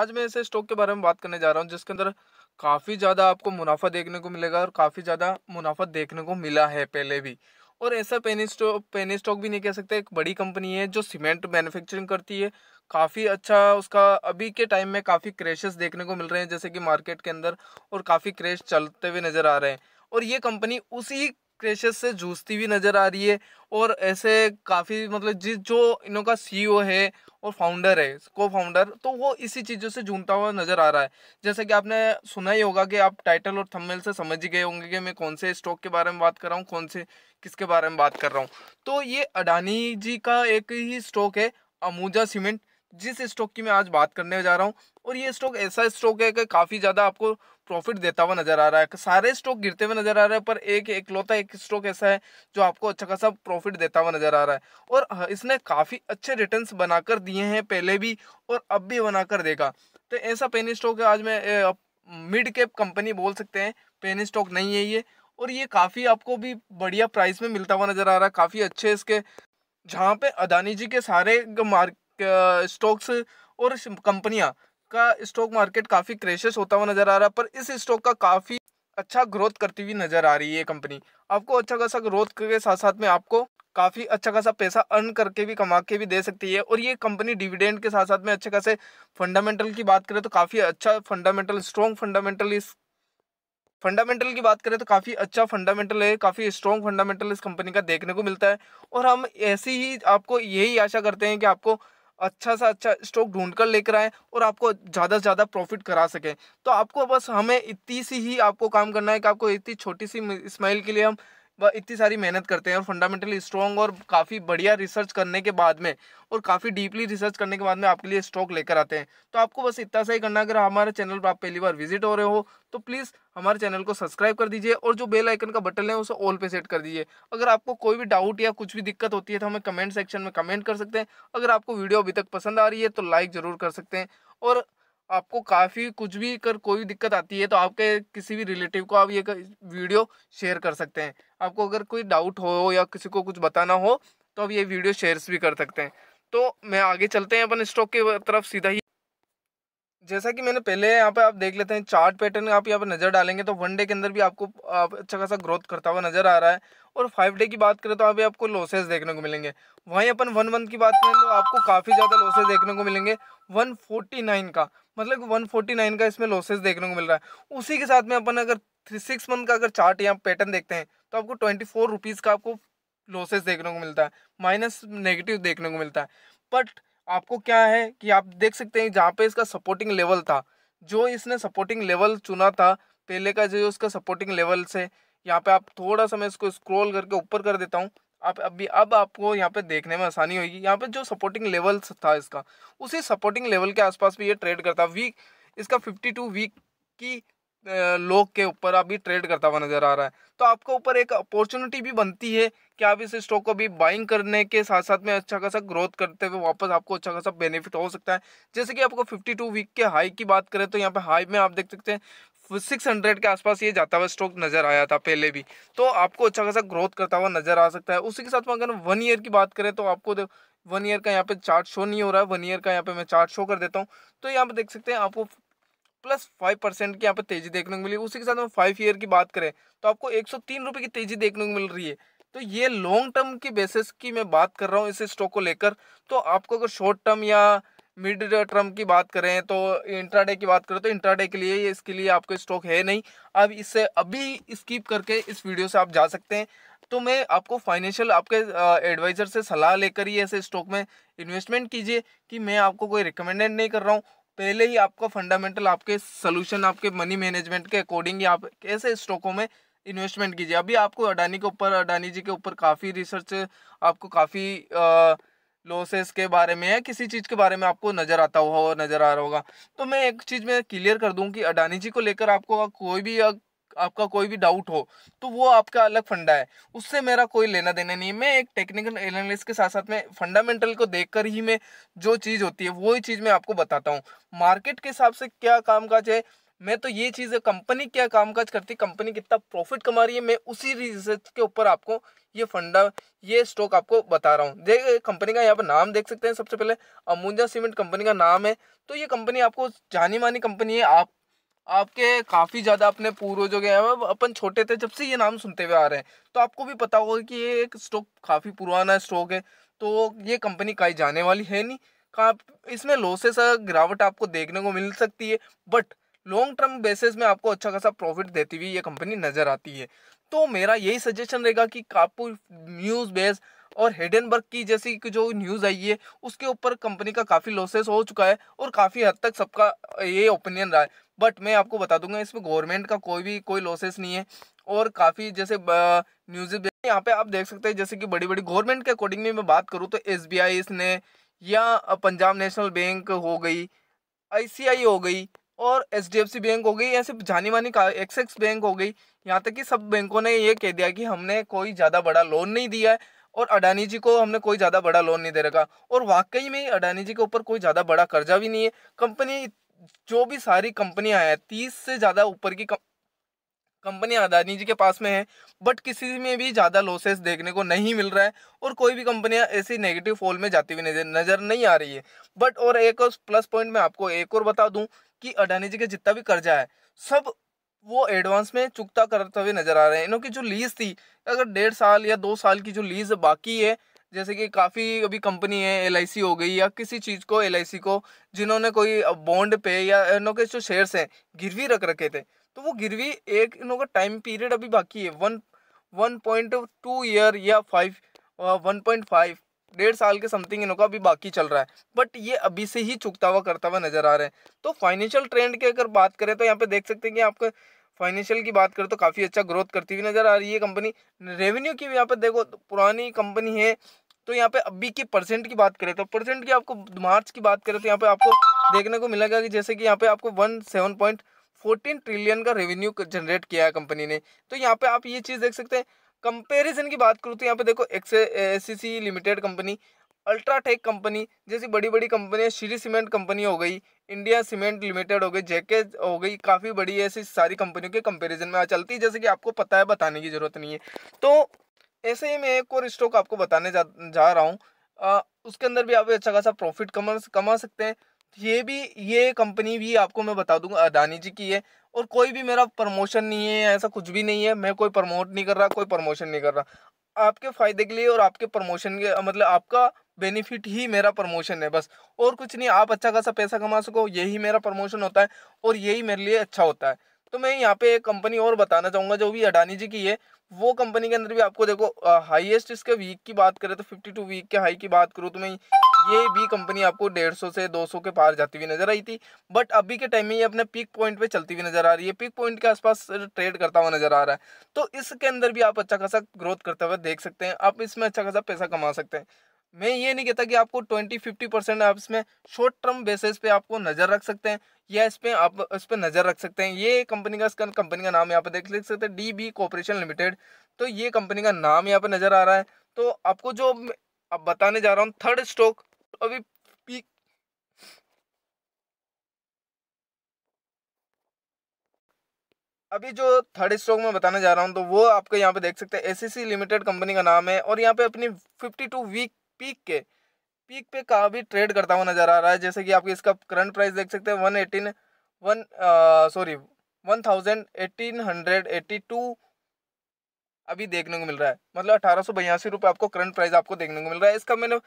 आज मैं ऐसे स्टॉक के बारे में बात करने जा रहा हूँ जिसके अंदर काफ़ी ज़्यादा आपको मुनाफा देखने को मिलेगा और काफ़ी ज़्यादा मुनाफा देखने को मिला है पहले भी और ऐसा पेनी स्टॉक पेनी स्टॉक भी नहीं कह सकते एक बड़ी कंपनी है जो सीमेंट मैन्युफैक्चरिंग करती है काफ़ी अच्छा उसका अभी के टाइम में काफ़ी क्रेशेस देखने को मिल रहे हैं जैसे कि मार्केट के अंदर और काफ़ी क्रेश चलते हुए नज़र आ रहे हैं और ये कंपनी उसी क्रेशेस से जूझती हुई नज़र आ रही है और ऐसे काफ़ी मतलब जिस जो का सीईओ e है और फाउंडर है को फाउंडर तो वो इसी चीज़ों से जूझता हुआ नज़र आ रहा है जैसे कि आपने सुना ही होगा कि आप टाइटल और थंबनेल से समझ ही गए होंगे कि मैं कौन से स्टॉक के बारे में बात कर रहा हूँ कौन से किसके बारे में बात कर रहा हूँ तो ये अडानी जी का एक ही स्टॉक है अमूजा सीमेंट जिस स्टॉक की मैं आज बात करने जा रहा हूँ और ये स्टॉक ऐसा स्टॉक है कि काफ़ी ज़्यादा आपको प्रॉफिट देता हुआ नज़र आ रहा है सारे स्टॉक गिरते हुए नज़र आ रहे हैं पर एक एकलौता एक, एक स्टॉक ऐसा है जो आपको अच्छा खासा प्रॉफिट देता हुआ नज़र आ रहा है और हाँ, इसने काफ़ी अच्छे रिटर्न बनाकर दिए हैं पहले भी और अब भी बनाकर देगा तो ऐसा पेनी स्टॉक है आज मैं मिड कैप कंपनी बोल सकते हैं पेनी स्टॉक नहीं है ये और ये काफ़ी आपको भी बढ़िया प्राइस में मिलता हुआ नज़र आ रहा है काफ़ी अच्छे इसके जहाँ पे अदानी जी के सारे मार्क स्टॉक्स और कंपनियां का स्टॉक मार्केट काफ़ी क्रेशस होता हुआ नज़र आ रहा है पर इस स्टॉक का काफ़ी अच्छा ग्रोथ करती हुई नज़र आ रही है कंपनी आपको अच्छा खासा ग्रोथ के साथ साथ में आपको काफ़ी अच्छा खासा पैसा अर्न करके भी कमा के भी दे सकती है और ये कंपनी डिविडेंड के साथ साथ में अच्छे खासे फंडामेंटल की बात करें तो काफ़ी अच्छा फंडामेंटल स्ट्रॉन्ग फंडामेंटल इस फंडामेंटल की बात करें तो काफ़ी अच्छा फंडामेंटल है काफ़ी स्ट्रॉन्ग फंडामेंटल इस कंपनी का देखने को मिलता है और हम ऐसी ही आपको यही आशा करते हैं कि आपको अच्छा सा अच्छा स्टॉक ढूंढ कर लेकर आएँ और आपको ज़्यादा से ज़्यादा प्रॉफिट करा सकें तो आपको बस हमें इतनी सी ही आपको काम करना है कि आपको इतनी छोटी सी स्माइल के लिए हम इतनी सारी मेहनत करते हैं और फंडामेंटली स्ट्रॉन्ग और काफ़ी बढ़िया रिसर्च करने के बाद में और काफ़ी डीपली रिसर्च करने के बाद में आपके लिए स्टॉक लेकर आते हैं तो आपको बस इतना सा ही करना अगर हमारे चैनल पर आप पहली बार विजिट हो रहे हो तो प्लीज़ हमारे चैनल को सब्सक्राइब कर दीजिए और जो बेल आइकन का बटन है उसे ऑल पे सेट कर दीजिए अगर आपको कोई भी डाउट या कुछ भी दिक्कत होती है तो हमें कमेंट सेक्शन में कमेंट कर सकते हैं अगर आपको वीडियो अभी तक पसंद आ रही है तो लाइक ज़रूर कर सकते हैं और आपको काफ़ी कुछ भी कर कोई दिक्कत आती है तो आपके किसी भी रिलेटिव को आप ये वीडियो शेयर कर सकते हैं आपको अगर कोई डाउट हो या किसी को कुछ बताना हो तो आप ये वीडियो शेयर्स भी कर सकते हैं तो मैं आगे चलते हैं अपन स्टॉक की तरफ सीधा ही जैसा कि मैंने पहले यहाँ पे आप देख लेते हैं चार्ट पैटर्न आप यहाँ पे नज़र डालेंगे तो वन डे के अंदर भी आपको आप अच्छा खासा ग्रोथ करता हुआ नज़र आ रहा है और फाइव डे की बात करें तो अभी आपको लॉसेस देखने को मिलेंगे वहीं अपन वन मंथ की बात करें तो आपको काफ़ी ज़्यादा लॉसेज देखने को मिलेंगे वन का मतलब 149 का इसमें लॉसेस देखने को मिल रहा है उसी के साथ में अपन अगर थ्री सिक्स मंथ का अगर चार्ट या पैटर्न देखते हैं तो आपको ट्वेंटी फोर का आपको लॉसेज देखने को मिलता है माइनस नेगेटिव देखने को मिलता है बट आपको क्या है कि आप देख सकते हैं जहाँ पे इसका सपोर्टिंग लेवल था जो इसने सपोर्टिंग लेवल चुना था पहले का जो उसका सपोर्टिंग लेवल से यहाँ पे आप थोड़ा सा मैं इसको स्क्रॉल करके ऊपर कर देता हूँ आप अभी अब आपको यहाँ पे देखने में आसानी होगी यहाँ पे जो सपोर्टिंग लेवल था इसका उसी सपोर्टिंग लेवल के आसपास भी ये ट्रेड करता वीक इसका फिफ्टी वीक की लोग के ऊपर अभी ट्रेड करता हुआ नज़र आ रहा है तो आपके ऊपर एक अपॉर्चुनिटी भी बनती है कि आप इस स्टॉक को भी बाइंग करने के साथ साथ में अच्छा खासा ग्रोथ करते हुए वापस आपको अच्छा खासा बेनिफिट हो सकता है जैसे कि आपको 52 वीक के हाई की बात करें तो यहाँ पे हाई में आप देख सकते हैं सिक्स हंड्रेड के आसपास ये जाता हुआ स्टॉक नज़र आया था पहले भी तो आपको अच्छा खासा ग्रोथ करता हुआ नज़र आ सकता है उसी के साथ में अगर वन ईयर की बात करें तो आपको वन ईयर का यहाँ पे चार्ट शो नहीं हो रहा है वन ईयर का यहाँ पे मैं चार्ट शो कर देता हूँ तो यहाँ पे देख सकते हैं आपको प्लस फाइव परसेंट की यहाँ पर तेजी देखने को मिली उसी के साथ हम फाइव ईयर की बात करें तो आपको एक सौ तीन रुपये की तेजी देखने को मिल रही है तो ये लॉन्ग टर्म की बेसिस की मैं बात कर रहा हूँ इस स्टॉक को लेकर तो आपको अगर शॉर्ट टर्म या मिड टर्म की बात करें तो इंट्राडे की बात करें तो इंट्राडे के लिए ये इसके लिए आपको स्टॉक है नहीं अब इससे अभी स्किप करके इस वीडियो से आप जा सकते हैं तो मैं आपको फाइनेंशियल आपके एडवाइज़र से सलाह लेकर ही ऐसे स्टॉक में इन्वेस्टमेंट कीजिए कि मैं आपको कोई रिकमेंडेड नहीं कर रहा हूँ पहले ही आपका फंडामेंटल आपके सोल्यूशन आपके मनी मैनेजमेंट के अकॉर्डिंग आप कैसे स्टॉकों में इन्वेस्टमेंट कीजिए अभी आपको अडानी के ऊपर अडानी जी के ऊपर काफ़ी रिसर्च आपको काफ़ी लॉसेस के बारे में या किसी चीज़ के बारे में आपको नज़र आता हुआ और नज़र आ रहा होगा तो मैं एक चीज़ में क्लियर कर दूं कि अडानी जी को लेकर आपको कोई भी आपका कोई भी डाउट हो तो वो आपका अलग फंडा है उससे मेरा कोई लेना देना नहीं मैं एक टेक्निकल एनालिस्ट के साथ साथ में फंडामेंटल को देख ही मैं जो चीज़ होती है वही चीज़ मैं आपको बताता हूँ मार्केट के हिसाब से क्या काम काज है मैं तो ये चीज़ है कंपनी क्या कामकाज करती कंपनी कितना प्रॉफिट कमा रही है मैं उसी रिसर्च के ऊपर आपको ये फंडा ये स्टॉक आपको बता रहा हूँ देख कंपनी का यहाँ पर नाम देख सकते हैं सबसे पहले अमूंजा सीमेंट कंपनी का नाम है तो ये कंपनी आपको जानी मानी कंपनी है आप आपके काफ़ी ज़्यादा अपने पूर्वजों के अपन छोटे थे जब से ये नाम सुनते हुए आ रहे हैं तो आपको भी पता होगा कि ये एक स्टॉक काफ़ी पुराना स्टॉक है तो ये कंपनी कहीं जाने वाली है नहीं का इसमें लॉसेस गिरावट आपको देखने को मिल सकती है बट लॉन्ग टर्म बेसिस में आपको अच्छा खासा प्रॉफिट देती हुई ये कंपनी नज़र आती है तो मेरा यही सजेशन रहेगा कि कापू न्यूज़ बेस और हेडनबर्ग की जैसी की जो न्यूज़ आई है उसके ऊपर कंपनी का काफ़ी लॉसेस हो चुका है और काफ़ी हद तक सबका ये ओपिनियन रहा है बट मैं आपको बता दूंगा इसमें गवर्नमेंट का कोई भी कोई लॉसेस नहीं है और काफ़ी जैसे न्यूज़ यहाँ पे आप देख सकते हैं जैसे कि बड़ी बड़ी गवर्नमेंट के अकॉर्डिंग में मैं बात करूँ तो एस इसने या पंजाब नेशनल बैंक हो गई आई हो गई और एच बैंक हो गई ऐसे जानी मानी का एक्स बैंक हो गई यहाँ तक कि सब बैंकों ने ये कह दिया कि हमने कोई ज़्यादा बड़ा लोन नहीं दिया है और अडानी जी को हमने कोई ज़्यादा बड़ा लोन नहीं दे रखा और वाकई में अडानी जी के ऊपर कोई ज़्यादा बड़ा कर्जा भी नहीं है कंपनी जो भी सारी कंपनियां हैं तीस से ज़्यादा ऊपर की कंपनियां अदानी जी के पास में है बट किसी में भी ज़्यादा लॉसेस देखने को नहीं मिल रहा है और कोई भी कंपनियां ऐसी नेगेटिव फॉल में जाती हुई नज़र नज़र नहीं आ रही है बट और एक और प्लस पॉइंट मैं आपको एक और बता दूं कि अडानी जी का जितना भी कर्जा है सब वो एडवांस में चुकता करते हुए नज़र आ रहे हैं इनकी जो लीज़ थी अगर डेढ़ साल या दो साल की जो लीज़ बाकी है जैसे कि काफ़ी अभी कंपनी है एल हो गई या किसी चीज़ को एल को जिन्होंने कोई बॉन्ड पे या इनके जो शेयर्स हैं गिरवी रख रखे थे तो वो गिरवी एक का टाइम पीरियड अभी बाकी है one one point two year या फाइव वन पॉइंट फाइव डेढ़ साल के समथिंग इनका अभी बाकी चल रहा है बट ये अभी से ही चुकता हुआ करता हुआ नजर आ रहे हैं तो फाइनेंशियल ट्रेंड की अगर बात करें तो यहाँ पे देख सकते हैं कि आपका फाइनेंशियल की बात करें तो काफ़ी अच्छा ग्रोथ करती हुई नज़र आ रही है कंपनी रेवेन्यू की यहाँ पर देखो पुरानी कंपनी है तो यहाँ पे अभी की परसेंट की बात करें तो परसेंट की आपको मार्च की बात करें तो यहाँ पे आपको देखने को मिलेगा कि जैसे कि यहाँ पे आपको one seven point fourteen trillion का रेवेन्यू जनरेट किया है कंपनी ने तो यहाँ पे आप ये चीज़ देख सकते हैं कंपैरिजन की बात करूँ तो यहाँ पे देखो X C limited company UltraTech company जैसी बड़ी बड़ी कंपनियाँ श्री सीमेंट कंपनी हो गई इंडिया सीमेंट लिमिटेड हो गई जेके हो गई काफ़ी बड़ी ऐसी सारी कंपनियों के कंपैरिजन में आ चलती है जैसे कि आपको पता है बताने की ज़रूरत नहीं है तो ऐसे ही मैं एक और स्टॉक आपको बताने जा जा रहा हूँ उसके अंदर भी आप अच्छा खासा प्रॉफिट कमा कमा सकते हैं ये भी ये कंपनी भी आपको मैं बता दूंगा अदानी जी की है और कोई भी मेरा प्रमोशन नहीं है ऐसा कुछ भी नहीं है मैं कोई प्रमोट नहीं कर रहा कोई प्रमोशन नहीं कर रहा आपके फ़ायदे के लिए और आपके प्रमोशन के मतलब आपका बेनिफिट ही मेरा प्रमोशन है बस और कुछ नहीं आप अच्छा खासा पैसा कमा सको यही मेरा प्रमोशन होता है और यही मेरे लिए अच्छा होता है तो मैं यहाँ पे एक कंपनी और बताना चाहूँगा जो भी अडानी जी की है वो कंपनी के अंदर भी आपको देखो हाईएस्ट इसके वीक की बात करें तो 52 वीक के हाई की बात करूँ तो मैं ये भी कंपनी आपको 150 से 200 के पार जाती हुई नजर आई थी बट अभी के टाइम में ये अपने पीक पॉइंट पे चलती हुई नजर आ रही है पीक पॉइंट के आसपास ट्रेड करता हुआ नजर आ रहा है तो इसके अंदर भी आप अच्छा खासा ग्रोथ करते हुए देख सकते हैं आप इसमें अच्छा खासा पैसा कमा सकते हैं मैं ये नहीं कहता कि आपको ट्वेंटी फिफ्टी परसेंट आप इसमें शॉर्ट टर्म बेसिस पे आपको नज़र रख सकते हैं या इस पर आप इस पर नज़र रख सकते हैं ये कंपनी का कंपनी का नाम यहाँ पर देख सकते हैं डी बी कॉरपोरेशन लिमिटेड तो ये कंपनी का नाम यहाँ पर नज़र आ रहा है तो आपको जो अब बताने जा रहा हूँ थर्ड स्टॉक तो अभी पीक अभी जो थर्ड स्टॉक में बताने जा रहा हूँ तो वो आपको यहाँ पे देख सकते हैं एसीसी लिमिटेड कंपनी का नाम है और यहाँ पे अपनी 52 वीक पीक के पीक पे कहाँ भी ट्रेड करता हुआ नज़र आ रहा है जैसे कि आपके इसका करंट प्राइस देख सकते हैं one eighteen one sorry one thousand eighteen hundred eighty two अभी देखने को मिल रहा है मतलब अठारह सौ बयासी रुपये आपको करंट प्राइस आपको देखने को मिल रहा है इसका मैंने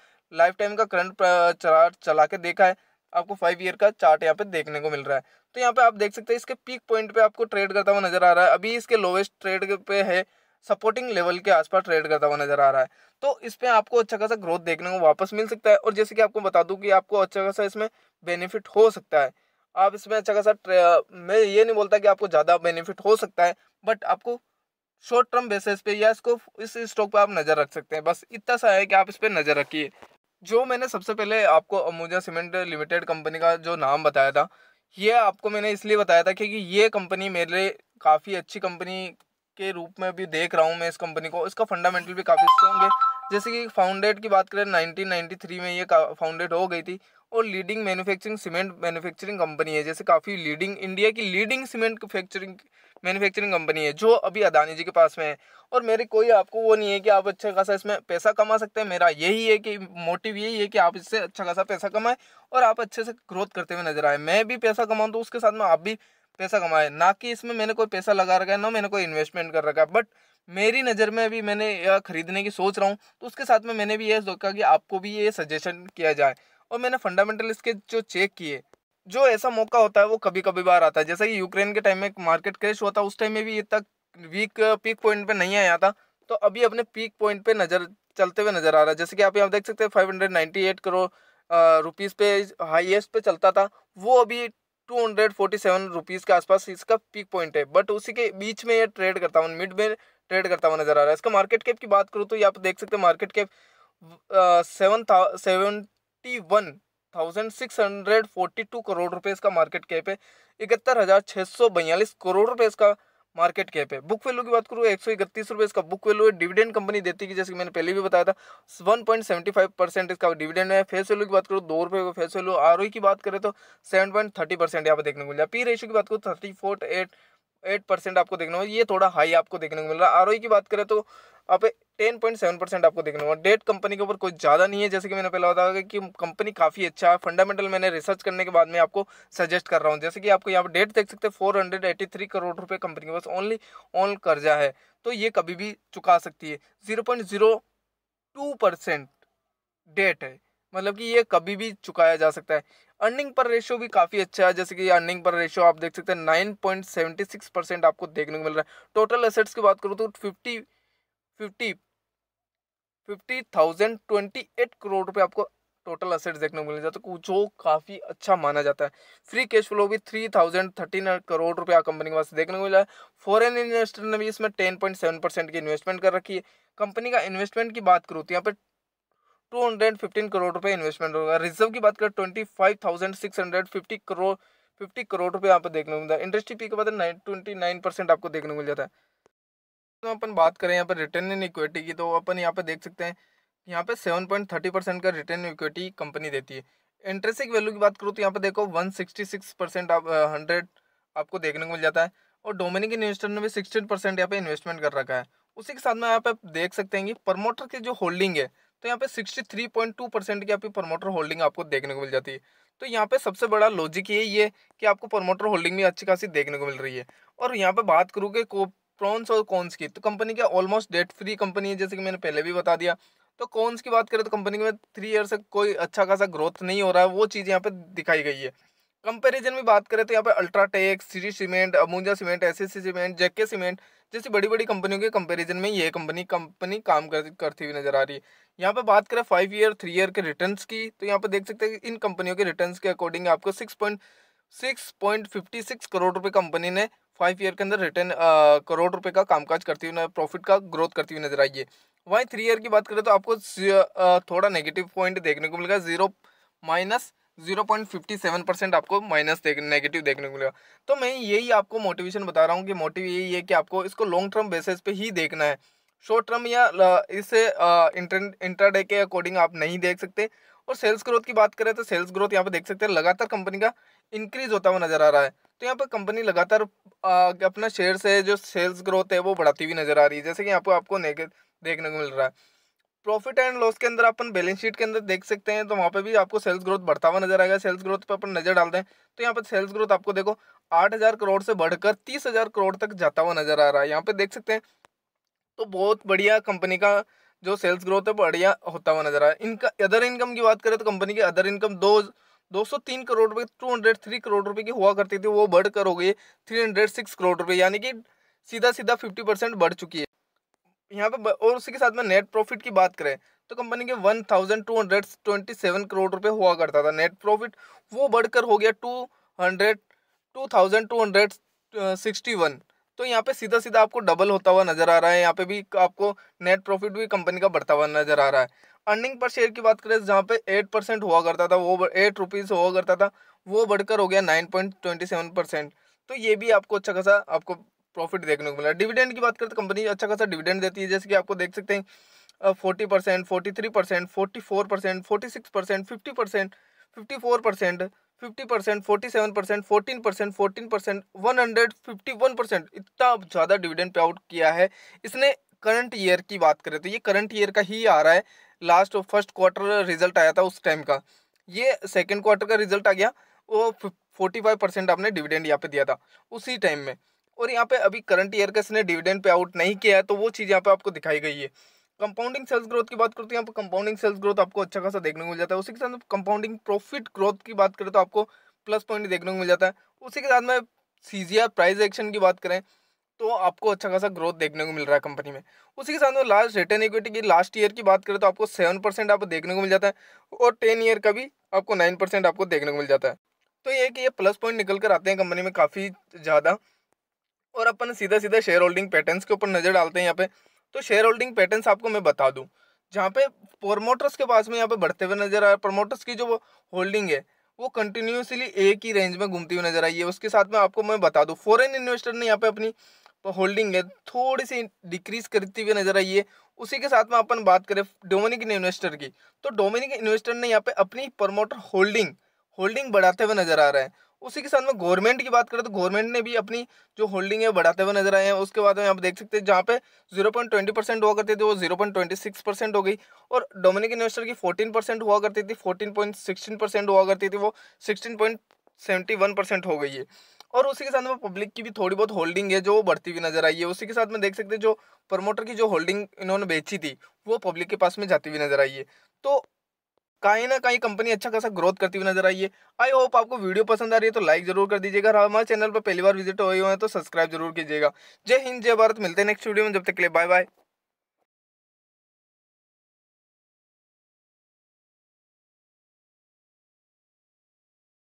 लाइफ टाइम का करंट चार्ट चला के देखा है आपको फाइव ईयर का चार्ट यहाँ पे देखने को मिल रहा है तो यहाँ पे आप देख सकते हैं इसके पीक पॉइंट पे आपको ट्रेड करता हुआ नजर आ रहा है अभी इसके लोवेस्ट ट्रेड पे है सपोर्टिंग लेवल के आसपास ट्रेड करता हुआ नजर आ रहा है तो इस पर आपको अच्छा खासा ग्रोथ देखने को वापस मिल सकता है और जैसे कि आपको बता दूँ कि आपको अच्छा खासा इसमें बेनिफिट हो सकता है आप इसमें अच्छा खासा मैं ये नहीं बोलता कि आपको ज़्यादा बेनिफिट हो सकता है बट आपको शॉर्ट टर्म बेसिस पे या इसको इस स्टॉक पे आप नज़र रख सकते हैं बस इतना सा है कि आप इस पर नज़र रखिए जो मैंने सबसे पहले आपको अमूजा सीमेंट लिमिटेड कंपनी का जो नाम बताया था ये आपको मैंने इसलिए बताया था क्योंकि ये कंपनी मेरे काफ़ी अच्छी कंपनी के रूप में भी देख रहा हूँ मैं इस कंपनी को इसका फंडामेंटल भी काफ़ी स्ट्रॉन्ग है जैसे कि फाउंडेड की बात करें 1993 में ये फाउंडेड हो गई थी और leading manufacturing cement manufacturing company है जैसे काफ़ी लीडिंग इंडिया की leading cement facturing manufacturing company है जो अभी अदानी जी के पास में है और मेरे कोई आपको वो नहीं है कि आप अच्छा खासा इसमें पैसा कमा सकते हैं मेरा यही है कि मोटिव यही है कि आप इससे अच्छा खासा पैसा कमाएं और आप अच्छे से ग्रोथ करते हुए नजर आए मैं भी पैसा कमाऊँ तो उसके साथ में आप भी पैसा कमाया ना कि इसमें मैंने कोई पैसा लगा रखा है ना मैंने कोई इन्वेस्टमेंट कर रखा है बट मेरी नज़र में अभी मैंने खरीदने की सोच रहा हूँ तो उसके साथ में मैंने भी यह सोचा कि आपको भी ये सजेशन किया जाए और मैंने फंडामेंटल इसके जो चेक किए जो ऐसा मौका होता है वो कभी कभी बार आता है जैसा कि यूक्रेन के टाइम में मार्केट क्रैश हुआ था उस टाइम में भी ये तक वीक पीक पॉइंट पर नहीं आया था तो अभी अपने पीक पॉइंट पर नज़र चलते हुए नज़र आ रहा है जैसे कि आप यहाँ देख सकते हैं five hundred ninety eight crore rupees पे हाईएस्ट पे चलता था वो अभी two hundred forty seven rupees के आसपास इसका पीक पॉइंट है बट उसी के बीच में ये ट्रेड करता हुआ मिड में ट्रेड करता हुआ नजर आ रहा है इसका मार्केट कैप की बात करूँ तो ये आप देख सकते हैं मार्केट कैप सेवन था seventy one thousand six hundred forty two crore रुपए इसका मार्केट कैप है इकहत्तर हज़ार छः सौ बयालीस करोड़ रुपए इसका मार्केट कैप है बुक वैल्यू की बात करूँ एक सौ इकतीस रुपये इसका बुक वैल्यू है डिविडेंड कंपनी देती है जैसे कि मैंने पहले भी बताया था one point seventy five percent इसका डिविडेंड है फेस वैल्यू की बात करूँ दो रुपये का फेस वैल्यू आर की बात करें तो सेवन पॉइंट थर्टी परसेंट यहाँ पर देखने को जाए पी रेशियो की बात करूँ thirty four eight eight percent आपको देखने को ये थोड़ा हाई आपको देखने को मिल रहा है आर e की बात करें तो आप टेन पॉइंट सेवन परसेंट आपको देखने को डेट कंपनी के ऊपर कोई ज़्यादा नहीं है जैसे कि मैंने पहले बताया कि कंपनी काफ़ी अच्छा है फंडामेंटल मैंने रिसर्च करने के बाद में आपको सजेस्ट कर रहा हूँ जैसे कि आपको यहाँ पर डेट देख सकते हैं फोर हंड्रेड थ्री करोड़ रुपये कंपनी के पास ओनली ऑन कर्जा है तो ये कभी भी चुका सकती है zero point zero two percent debt है मतलब कि ये कभी भी चुकाया जा सकता है अर्निंग पर रेशियो भी काफ़ी अच्छा है जैसे कि अर्निंग पर रेशो आप देख सकते हैं nine point seventy six percent आपको देखने को मिल रहा है टोटल एसेट्स की बात करूँ तो fifty fifty fifty thousand twenty eight crore रुपये आपको टोटल असेट्स देखने को मिल जाता है जो काफ़ी अच्छा माना जाता है फ्री कैश फ्लो भी थ्री थाउजेंड थर्टीन करोड़ रुपया कंपनी के पास देखने को मिला है फॉरेन इन्वेस्टर ने भी इसमें टेन पॉइंट सेवन परसेंट की इन्वेस्टमेंट कर रखी है कंपनी का इन्वेस्टमेंट की बात करूँ तो यहाँ पर टू हंड्रेड फिफ्टीन करोड़ रुपए इन्वेस्टमेंट होगा रिजर्व की बात करें twenty five thousand six hundred fifty crore fifty crore रुपए यहाँ पर देखने को मिलता है इंडस्ट्री पी के बाद ट्वेंटी नाइन परसेंट आपको देखने को मिल जाता है तो अपन बात करें यहाँ पर रिटर्न इन इक्विटी की तो अपन यहाँ पर देख सकते हैं यहाँ पे सेवन पॉइंट थर्टी परसेंट का रिटर्न इक्विटी कंपनी देती है इंटरेस्टिक वैल्यू की बात करूँ तो यहाँ पे देखो वन सिक्सटी सिक्स परसेंट आप हंड्रेड आपको देखने को मिल जाता है और डोमिनिक इन्वेस्टर ने भी सिक्सटीन परसेंट यहाँ पे इन्वेस्टमेंट कर रखा है उसी के साथ में यहाँ पे देख सकते हैं कि प्रमोटर की जो होल्डिंग है तो यहाँ पे 63.2 परसेंट की आपकी प्रमोटर होल्डिंग आपको देखने को मिल जाती है तो यहाँ पे सबसे बड़ा लॉजिक यही है कि आपको प्रमोटर होल्डिंग भी अच्छी खासी देखने को मिल रही है और यहाँ पे बात करूँ कि प्रॉन्स और कॉन्स तो की तो कंपनी क्या ऑलमोस्ट डेट फ्री कंपनी है जैसे कि मैंने पहले भी बता दिया तो कॉन्स की बात करें तो कंपनी में थ्री ईयर से कोई अच्छा खासा ग्रोथ नहीं हो रहा है वो चीज़ यहाँ पर दिखाई गई है कंपैरिजन में बात करें तो यहाँ पर UltraTech Shree cement Ambuja cement एस सीमेंट जेके सीमेंट जैसी बड़ी बड़ी कंपनियों के कंपैरिजन में ये कंपनी कंपनी काम कर, करती हुई नजर आ रही है यहाँ पर बात करें फाइव ईयर थ्री ईयर के रिटर्न्स की तो यहाँ पर देख सकते हैं कि इन कंपनियों के रिटर्न के अकॉर्डिंग आपको six point six point fifty six crore रुपये कंपनी ने फाइव ईयर के अंदर रिटर्न करोड़ रुपये का कामकाज करती हुई प्रॉफिट का ग्रोथ करती हुई नजर आई है वहीं थ्री ईयर की बात करें तो आपको थोड़ा नेगेटिव पॉइंट देखने को मिलेगा zero minus zero point fifty seven percent आपको माइनस देख, नेगेटिव देखने को मिलेगा तो मैं यही आपको मोटिवेशन बता रहा हूँ कि मोटिव यही है कि आपको इसको लॉन्ग टर्म बेसिस पे ही देखना है शॉर्ट टर्म या इसे इंटरडे के अकॉर्डिंग आप नहीं देख सकते और सेल्स ग्रोथ की बात करें तो सेल्स ग्रोथ यहाँ पर देख सकते हैं लगातार कंपनी का इंक्रीज होता हुआ नजर आ रहा है तो यहाँ पर कंपनी लगातार अपना शेयर से जो सेल्स ग्रोथ है वो बढ़ाती हुई नजर आ रही है जैसे कि यहाँ पर आपको देखने को मिल रहा है प्रॉफिट एंड लॉस के अंदर अपन बैलेंस शीट के अंदर देख सकते हैं तो वहाँ पे भी आपको सेल्स ग्रोथ बढ़ता हुआ नजर आएगा सेल्स ग्रोथ पे अपन नजर डालते हैं तो यहाँ पर सेल्स ग्रोथ आपको देखो आठ हज़ार करोड़ से बढ़कर तीस हज़ार करोड़ तक जाता हुआ नजर आ रहा है यहाँ पे देख सकते हैं तो बहुत बढ़िया कंपनी का जो सेल्स ग्रोथ है बढ़िया होता हुआ नजर आया इनका अदर इनकम की बात करें तो कंपनी की अदर इनकम दो दो सौ तीन करोड़ रुपये टू हंड्रेड थ्री करोड़ रुपये की हुआ करती थी वो बढ़कर हो गई थ्री हंड्रेड सिक्स करोड़ रुपये यानी कि सीधा सीधा फिफ्टी परसेंट बढ़ चुकी है यहाँ पे और उसी के साथ में नेट प्रॉफिट की बात करें तो कंपनी के one thousand two hundred twenty seven crore रुपए हुआ करता था नेट प्रॉफिट वो बढ़कर हो गया two hundred two thousand two hundred sixty one तो यहाँ पे सीधा सीधा आपको डबल होता हुआ नजर आ रहा है यहाँ पे भी आपको नेट प्रॉफिट भी कंपनी का बढ़ता हुआ नजर आ रहा है अर्निंग पर शेयर की बात करें जहाँ पे एट परसेंट हुआ करता था वो एट रुपीज़ हुआ करता था वो बढ़कर हो गया nine point twenty seven percent तो ये भी आपको अच्छा खासा आपको प्रॉफिट देखने को मिला डिविडेंड की बात करें तो कंपनी अच्छा खासा डिविडेंड देती है जैसे कि आपको देख सकते हैं forty percent forty three percent forty four percent forty six percent fifty percent fifty four percent fifty percent forty seven percent fourteen percent fourteen percent one hundred fifty one percent इतना ज़्यादा डिविडेंड पे आउट किया है इसने current year की बात करें तो ये करंट ईयर का ही आ रहा है लास्ट फर्स्ट क्वार्टर रिजल्ट आया था उस टाइम का ये सेकेंड क्वार्टर का रिजल्ट आ गया वो फोर्टी फाइव परसेंट आपने डिविडेंड यहाँ पे दिया था उसी टाइम में और यहाँ पे अभी करंट ईयर का इसने डिविडेंड पे आउट नहीं किया है तो वो चीज़ यहाँ पे आपको दिखाई गई है कंपाउंडिंग सेल्स ग्रोथ की बात करते हैं यहाँ पर कंपाउंडिंग सेल्स ग्रोथ आपको अच्छा खासा देखने को मिल जाता है उसी के साथ कंपाउंडिंग प्रॉफिट ग्रोथ की बात करें तो आपको प्लस पॉइंट देखने को मिल जाता है उसी के साथ में सी प्राइस एक्शन की बात करें तो आपको अच्छा खासा ग्रोथ देखने को मिल रहा है कंपनी में उसी के साथ में लास्ट रिटर्न इक्विटी की लास्ट ईयर की बात करें तो आपको सेवन परसेंट आपको देखने को मिल जाता है और टेन ईयर का भी आपको नाइन परसेंट आपको देखने को मिल जाता है तो ये कि ये प्लस पॉइंट निकल कर आते हैं कंपनी में काफ़ी ज़्यादा और अपन सीधा सीधा शेयर होल्डिंग पैटर्न्स के ऊपर नज़र डालते हैं यहाँ पे तो शेयर होल्डिंग पैटर्न्स आपको मैं बता दूँ जहाँ पे प्रोमोटर्स के पास में यहाँ पे बढ़ते हुए नजर आ आया प्रोमोटर्स की जो होल्डिंग है वो कंटिन्यूसली एक ही रेंज में घूमती हुई नजर आई है उसके साथ में आपको मैं बता दूँ फॉरेन इन्वेस्टर ने यहाँ पे अपनी होल्डिंग है थोड़ी सी डिक्रीज करती हुई नजर आई है उसी के साथ में अपन बात करें डोमिनिक इन्वेस्टर की तो डोमिनिक इन्वेस्टर ने यहाँ पे अपनी प्रमोटर होल्डिंग होल्डिंग बढ़ाते हुए नजर आ रहा है उसी के साथ में गवर्नमेंट की बात करें तो गवर्नमेंट ने भी अपनी जो होल्डिंग है बढ़ाते हुए नजर आए हैं उसके बाद में आप देख सकते हैं जहाँ पे 0.20 परसेंट हुआ करते थे वो 0.26 परसेंट हो गई और डोमिनिक इन्वेस्टर की 14 परसेंट हुआ करती थी 14.16 परसेंट हुआ करती थी वो 16.71 परसेंट हो गई है और उसी के साथ में पब्लिक की भी थोड़ी बहुत होल्डिंग है जो बढ़ती हुई नजर आई है उसी के साथ में देख सकते हैं जो प्रमोटर की जो होल्डिंग इन्होंने बेची थी वो पब्लिक के पास में जाती हुई नजर आई है तो कहीं ना कहीं कंपनी अच्छा खासा ग्रोथ करती हुई नजर आई है आई होप आपको वीडियो पसंद आ रही है तो लाइक जरूर कर दीजिएगा हमारे चैनल पर पहली बार विजिट हुए हुए हैं तो सब्सक्राइब जरूर कीजिएगा जय हिंद जय भारत मिलते हैं नेक्स्ट वीडियो में जब तक के लिए बाय बाय